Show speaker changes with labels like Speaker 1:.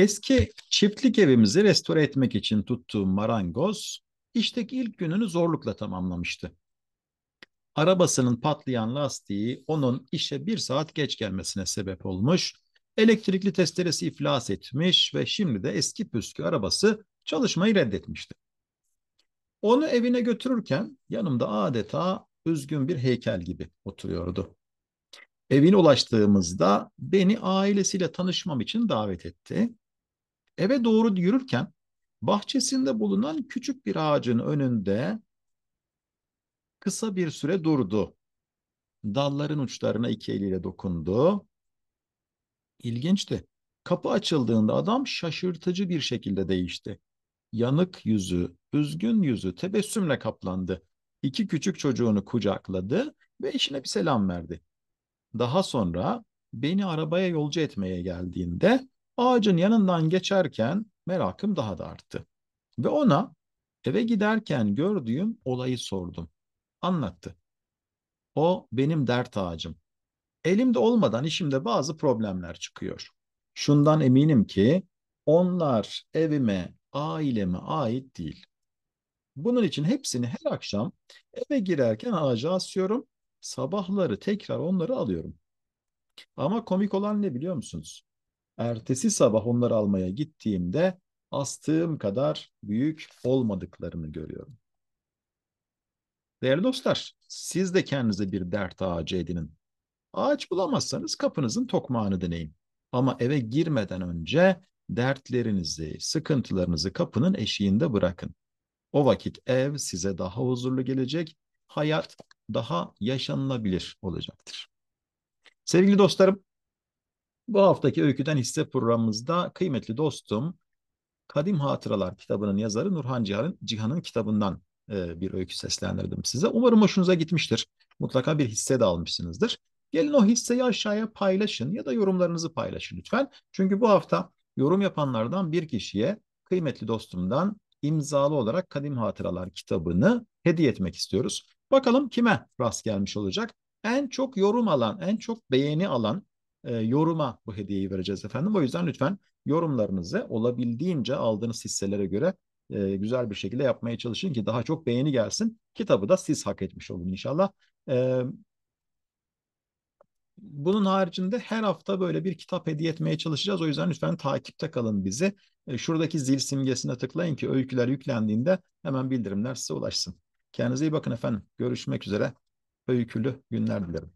Speaker 1: Eski çiftlik evimizi restore etmek için tuttuğum marangoz işteki ilk gününü zorlukla tamamlamıştı. Arabasının patlayan lastiği onun işe bir saat geç gelmesine sebep olmuş, elektrikli testeresi iflas etmiş ve şimdi de eski püskü arabası çalışmayı reddetmişti. Onu evine götürürken yanımda adeta üzgün bir heykel gibi oturuyordu. Evine ulaştığımızda beni ailesiyle tanışmam için davet etti. Eve doğru yürürken bahçesinde bulunan küçük bir ağacın önünde kısa bir süre durdu. Dalların uçlarına iki eliyle dokundu. İlginçti. Kapı açıldığında adam şaşırtıcı bir şekilde değişti. Yanık yüzü, üzgün yüzü tebessümle kaplandı. İki küçük çocuğunu kucakladı ve eşine bir selam verdi. Daha sonra beni arabaya yolcu etmeye geldiğinde Ağacın yanından geçerken merakım daha da arttı. Ve ona eve giderken gördüğüm olayı sordum. Anlattı. O benim dert ağacım. Elimde olmadan işimde bazı problemler çıkıyor. Şundan eminim ki onlar evime, aileme ait değil. Bunun için hepsini her akşam eve girerken ağaca asıyorum. Sabahları tekrar onları alıyorum. Ama komik olan ne biliyor musunuz? ertesi sabah onları almaya gittiğimde astığım kadar büyük olmadıklarını görüyorum. Değerli dostlar, siz de kendinize bir dert ağacı edinin. Ağaç bulamazsanız kapınızın tokmağını deneyin. Ama eve girmeden önce dertlerinizi, sıkıntılarınızı kapının eşiğinde bırakın. O vakit ev size daha huzurlu gelecek, hayat daha yaşanılabilir olacaktır. Sevgili dostlarım, bu haftaki Öyküden Hisse programımızda kıymetli dostum Kadim Hatıralar kitabının yazarı Nurhan Cihan'ın Cihan'ın kitabından e, bir öykü seslendirdim size. Umarım hoşunuza gitmiştir. Mutlaka bir hisse de almışsınızdır. Gelin o hisseyi aşağıya paylaşın ya da yorumlarınızı paylaşın lütfen. Çünkü bu hafta yorum yapanlardan bir kişiye kıymetli dostumdan imzalı olarak Kadim Hatıralar kitabını hediye etmek istiyoruz. Bakalım kime rast gelmiş olacak? En çok yorum alan, en çok beğeni alan e, yoruma bu hediyeyi vereceğiz efendim. O yüzden lütfen yorumlarınızı olabildiğince aldığınız hisselere göre e, güzel bir şekilde yapmaya çalışın ki daha çok beğeni gelsin. Kitabı da siz hak etmiş olun inşallah. E, bunun haricinde her hafta böyle bir kitap hediye etmeye çalışacağız. O yüzden lütfen takipte kalın bizi. E, şuradaki zil simgesine tıklayın ki öyküler yüklendiğinde hemen bildirimler size ulaşsın. Kendinize iyi bakın efendim. Görüşmek üzere. Öykülü günler dilerim.